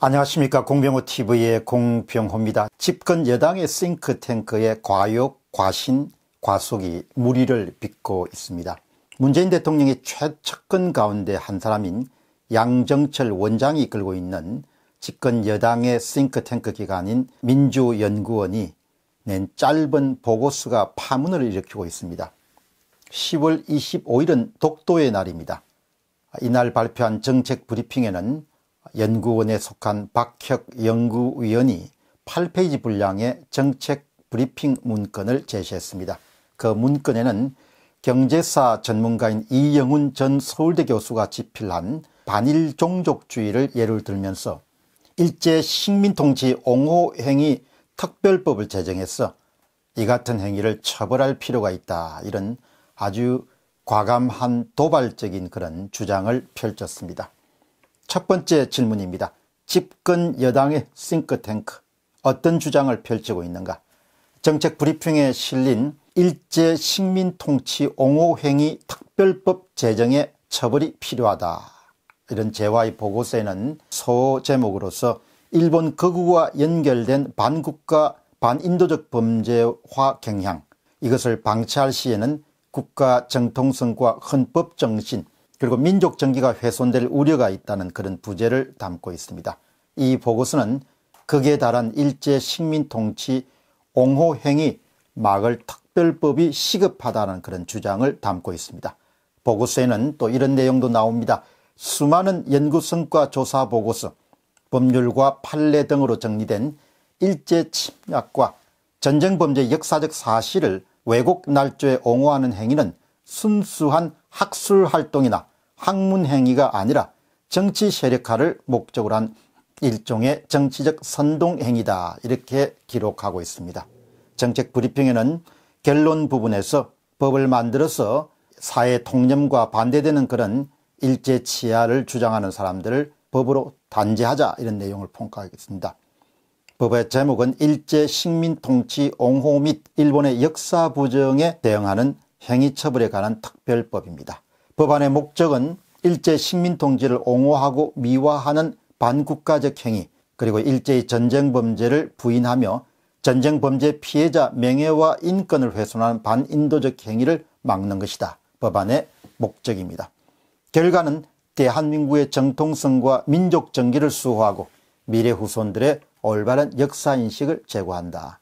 안녕하십니까 공병호TV의 공병호입니다. 집권 여당의 싱크탱크의 과욕, 과신, 과속이 무리를 빚고 있습니다. 문재인 대통령의 최측근 가운데 한 사람인 양정철 원장이 이끌고 있는 집권 여당의 싱크탱크 기관인 민주연구원이 낸 짧은 보고서가 파문을 일으키고 있습니다. 10월 25일은 독도의 날입니다. 이날 발표한 정책 브리핑에는 연구원에 속한 박혁 연구위원이 8페이지 분량의 정책 브리핑 문건을 제시했습니다. 그 문건에는 경제사 전문가인 이영훈 전 서울대 교수가 집필한 반일 종족주의를 예를 들면서 일제 식민통치 옹호 행위 특별법을 제정해서 이 같은 행위를 처벌할 필요가 있다 이런 아주 과감한 도발적인 그런 주장을 펼쳤습니다. 첫 번째 질문입니다. 집권 여당의 싱크탱크 어떤 주장을 펼치고 있는가 정책 브리핑에 실린 일제 식민 통치 옹호 행위 특별법 제정의 처벌이 필요하다 이런 재화의 보고서에는 소제목으로서 일본 거구와 연결된 반국가 반인도적 범죄화 경향 이것을 방치할 시에는 국가 정통성과 헌법 정신 그리고 민족 정기가 훼손될 우려가 있다는 그런 부제를 담고 있습니다. 이 보고서는 극에 달한 일제 식민 통치 옹호 행위 막을 특별법이 시급하다는 그런 주장을 담고 있습니다. 보고서에는 또 이런 내용도 나옵니다. 수많은 연구 성과 조사 보고서, 법률과 판례 등으로 정리된 일제 침략과 전쟁 범죄 역사적 사실을 왜곡 날조에 옹호하는 행위는 순수한 학술 활동이나 학문 행위가 아니라 정치 세력화를 목적으로 한 일종의 정치적 선동행위다 이렇게 기록하고 있습니다. 정책 브리핑에는 결론 부분에서 법을 만들어서 사회 통념과 반대되는 그런 일제 치하를 주장하는 사람들을 법으로 단죄하자 이런 내용을 평가하겠습니다. 법의 제목은 일제 식민 통치 옹호 및 일본의 역사 부정에 대응하는 행위처벌에 관한 특별법입니다. 법안의 목적은 일제 식민통지를 옹호하고 미화하는 반국가적 행위 그리고 일제의 전쟁 범죄를 부인하며 전쟁 범죄 피해자 명예와 인권을 훼손하는 반인도적 행위를 막는 것이다. 법안의 목적입니다. 결과는 대한민국의 정통성과 민족 정기를 수호하고 미래 후손들의 올바른 역사인식을 제고한다.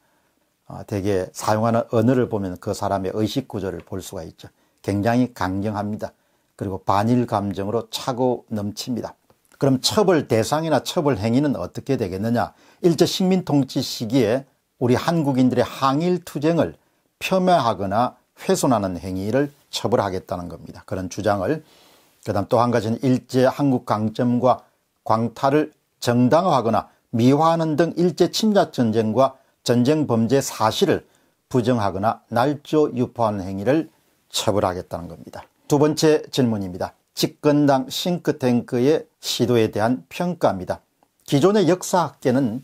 대개 아, 사용하는 언어를 보면 그 사람의 의식 구조를 볼 수가 있죠. 굉장히 강경합니다. 그리고 반일 감정으로 차고 넘칩니다. 그럼 처벌 대상이나 처벌 행위는 어떻게 되겠느냐? 일제 식민 통치 시기에 우리 한국인들의 항일 투쟁을 폄훼하거나 훼손하는 행위를 처벌하겠다는 겁니다. 그런 주장을 그다음 또 한 가지는 일제 한국 강점과 광탈을 정당화하거나 미화하는 등 일제 침략 전쟁과 전쟁 범죄 사실을 부정하거나 날조 유포한 행위를 처벌하겠다는 겁니다. 두 번째 질문입니다. 집권당 싱크탱크의 시도에 대한 평가입니다. 기존의 역사학계는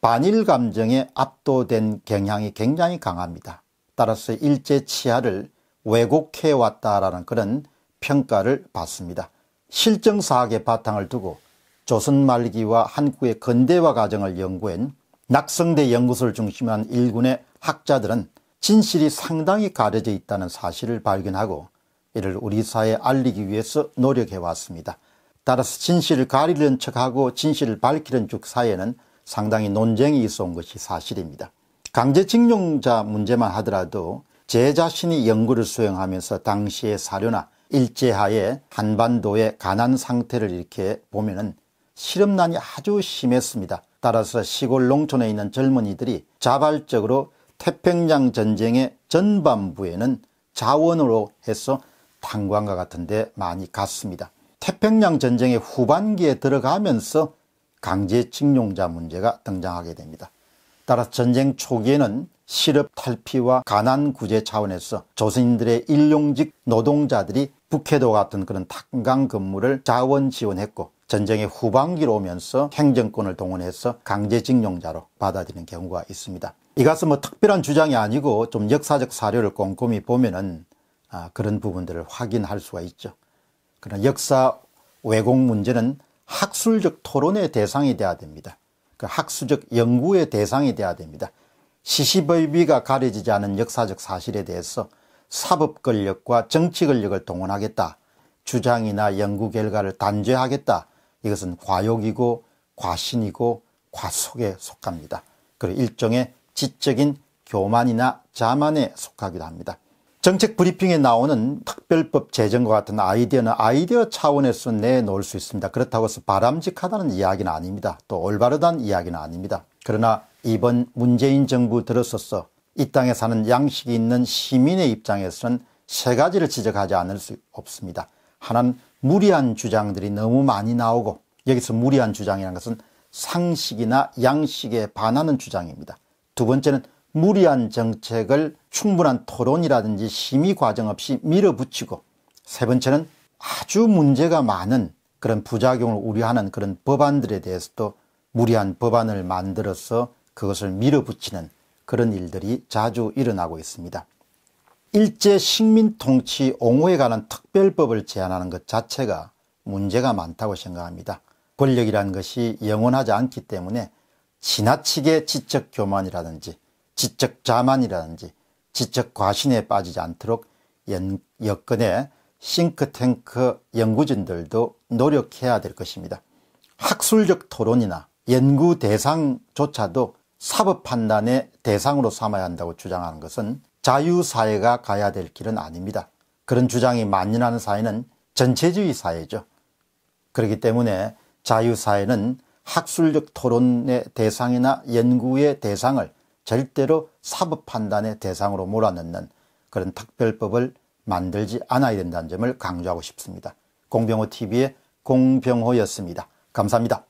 반일 감정에 압도된 경향이 굉장히 강합니다. 따라서 일제 치하를 왜곡해왔다라는 그런 평가를 받습니다. 실정사학의 바탕을 두고 조선 말기와 한국의 근대화 과정을 연구한 낙성대 연구소를 중심한 일군의 학자들은 진실이 상당히 가려져 있다는 사실을 발견하고 이를 우리 사회에 알리기 위해서 노력해왔습니다. 따라서 진실을 가리는 척하고 진실을 밝히는 쪽 사회는 상당히 논쟁이 있어 온 것이 사실입니다. 강제징용자 문제만 하더라도 제 자신이 연구를 수행하면서 당시의 사료나 일제하에 한반도의 가난 상태를 이렇게 보면 실험난이 아주 심했습니다. 따라서 시골 농촌에 있는 젊은이들이 자발적으로 태평양 전쟁의 전반부에는 자원으로 해서 탄광과 같은 데 많이 갔습니다. 태평양 전쟁의 후반기에 들어가면서 강제징용자 문제가 등장하게 됩니다. 따라 서 전쟁 초기에는 실업 탈피와 가난 구제 차원에서 조선인들의 일용직 노동자들이 북해도 같은 그런 탄광 건물을 자원 지원했고 전쟁의 후반기로 오면서 행정권을 동원해서 강제징용자로 받아들이는 경우가 있습니다. 이것은 뭐 특별한 주장이 아니고 좀 역사적 사료를 꼼꼼히 보면은 아, 그런 부분들을 확인할 수가 있죠. 그러나 역사 왜곡 문제는 학술적 토론의 대상이 돼야 됩니다. 그 학술적 연구의 대상이 돼야 됩니다. 시시벌비가 가려지지 않은 역사적 사실에 대해서 사법 권력과 정치 권력을 동원하겠다. 주장이나 연구 결과를 단죄하겠다. 이것은 과욕이고 과신이고 과속에 속합니다. 그리고 일종의 지적인 교만이나 자만에 속하기도 합니다. 정책 브리핑에 나오는 특별법 제정과 같은 아이디어는 아이디어 차원에서 내놓을 수 있습니다. 그렇다고 해서 바람직하다는 이야기는 아닙니다. 또 올바르다는 이야기는 아닙니다. 그러나 이번 문재인 정부 들어서서 이 땅에 사는 양식이 있는 시민의 입장에서는 세 가지를 지적하지 않을 수 없습니다. 하나는 무리한 주장들이 너무 많이 나오고 여기서 무리한 주장이라는 것은 상식이나 양식에 반하는 주장입니다. 두 번째는 무리한 정책을 충분한 토론이라든지 심의 과정 없이 밀어붙이고 세 번째는 아주 문제가 많은 그런 부작용을 우려하는 그런 법안들에 대해서도 무리한 법안을 만들어서 그것을 밀어붙이는 그런 일들이 자주 일어나고 있습니다. 일제 식민 통치 옹호에 관한 특별법을 제안하는 것 자체가 문제가 많다고 생각합니다. 권력이라는 것이 영원하지 않기 때문에 지나치게 지적 교만이라든지 지적 자만이라든지 지적 과신에 빠지지 않도록 여건의 싱크탱크 연구진들도 노력해야 될 것입니다. 학술적 토론이나 연구 대상조차도 사법 판단의 대상으로 삼아야 한다고 주장하는 것은 자유사회가 가야 될 길은 아닙니다. 그런 주장이 만연하는 사회는 전체주의 사회죠. 그렇기 때문에 자유사회는 학술적 토론의 대상이나 연구의 대상을 절대로 사법 판단의 대상으로 몰아넣는 그런 특별법을 만들지 않아야 된다는 점을 강조하고 싶습니다. 공병호 TV의 공병호였습니다. 감사합니다.